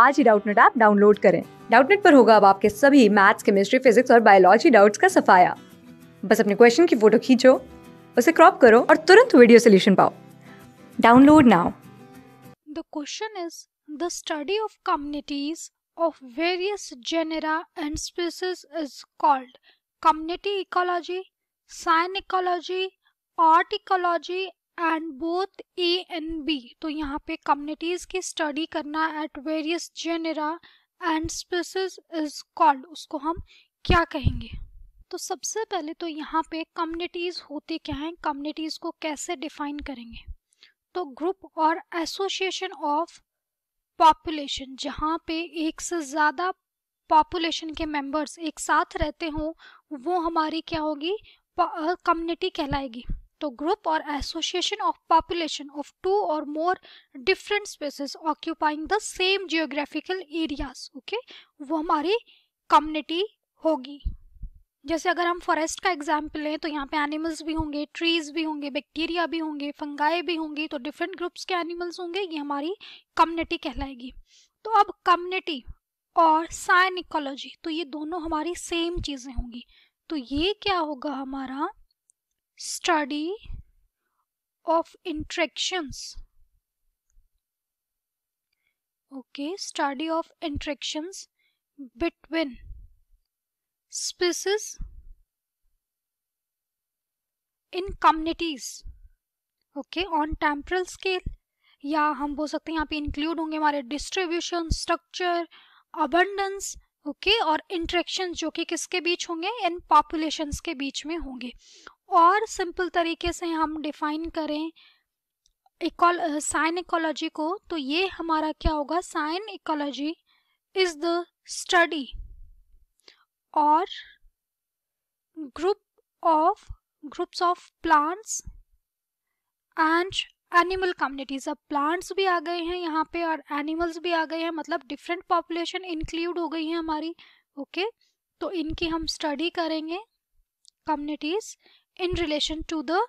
आज ही Doubtnut app download करें डाउटनेट पर होगा अब आपके सभी मैथ्स केमिस्ट्री फिजिक्स और बायोलॉजी डाउट्स का सफाया बस अपने क्वेश्चन की फोटो खींचो उसे क्रॉप करो और तुरंत वीडियो सोल्यूशन पाओ download now the question is the study of communities of various genera and species is called community ecology, sign ecology, art ecology and both A and B तो यहाँ पे communities की study करना at various genera and species is called उसको हम क्या कहेंगे तो सबसे पहले तो यहाँ पे कम्युनिटीज़ होते क्या हैं कम्युनिटीज़ को कैसे डिफाइन करेंगे तो ग्रुप और एसोसिएशन ऑफ पॉपुलेशन जहाँ पे एक से ज़्यादा पॉपुलेशन के मेंबर्स एक साथ रहते हों वो हमारी क्या होगी कम्युनिटी कहलाएगी तो ग्रुप और association of population of two और more different species occupying the same geographical areas okay वो हमारी कम्युनिटी होगी जैसे अगर हम फॉरेस्ट का एग्जाम्पल लें तो यहाँ पे एनिमल्स भी होंगे ट्रीज भी होंगे बैक्टीरिया भी होंगे फंगाई भी होंगी तो डिफरेंट ग्रुप्स के एनिमल्स होंगे ये हमारी कम्युनिटी कहलाएगी तो अब कम्युनिटी और साइन इकोलॉजी तो ये दोनों हमारी सेम चीज़ें होंगी तो ये क्या होगा हमारा study of interactions okay study of interactions between species in communities okay on temporal scale या हम बोल सकते हैं यहाँ पे इंक्लूड होंगे हमारे distribution structure abundance okay okay? और इंट्रेक्शन जो कि किसके बीच होंगे इन पॉपुलेशन के बीच में होंगे और सिंपल तरीके से हम डिफाइन करें साइन इकोलॉजी को तो ये हमारा क्या होगा synecology is the study और group of groups of plants and animal communities अब प्लांट्स भी आ गए हैं यहाँ पे और एनिमल्स भी आ गए हैं मतलब डिफरेंट पॉपुलेशन इंक्लूड हो गई है हमारी ओके तो इनकी हम स्टडी करेंगे communities in relation to the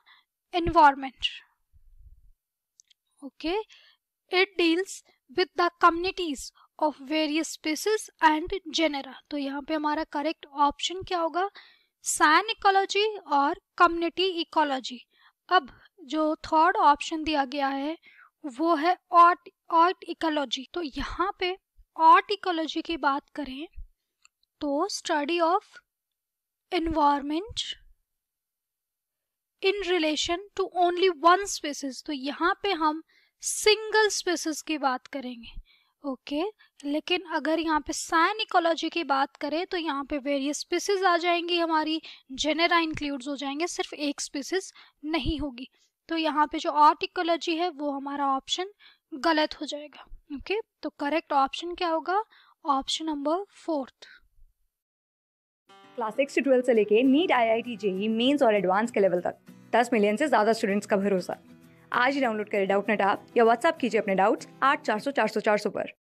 environment okay it deals with the communities of various species and genera तो यहाँ पे हमारा करेक्ट ऑप्शन क्या होगा साइन इकोलॉजी और कम्युनिटी इकोलॉजी अब जो थर्ड ऑप्शन दिया गया है वो है ऑट ऑट इकोलॉजी तो यहाँ पे ऑट इकोलॉजी की बात करें तो study of environment in relation to only one species तो यहाँ पे हम सिंगल स्पेसिस की बात करेंगे ओके okay, लेकिन अगर यहाँ पे साइन इकोलॉजी की बात करें तो यहाँ पे वेरियस स्पीसीज आ जाएंगी हमारी जेनेरा इंक्लूड्स हो जाएंगे सिर्फ एक स्पीसीज नहीं होगी तो यहाँ पे जो ऑर्टिकोलॉजी है वो हमारा ऑप्शन गलत हो जाएगा ओके तो करेक्ट ऑप्शन क्या होगा option number fourth class six twelfth से लेके NEET I I T JEE mains और एडवांस के लेवल तक दस मिलियन से ज्यादा स्टूडेंट्स का भरोसा आज ही डाउनलोड करें डाउट नेट आप या व्हाट्सअप कीजिए अपने डाउट्स आठ चार सौ चार सौ चार सौ पर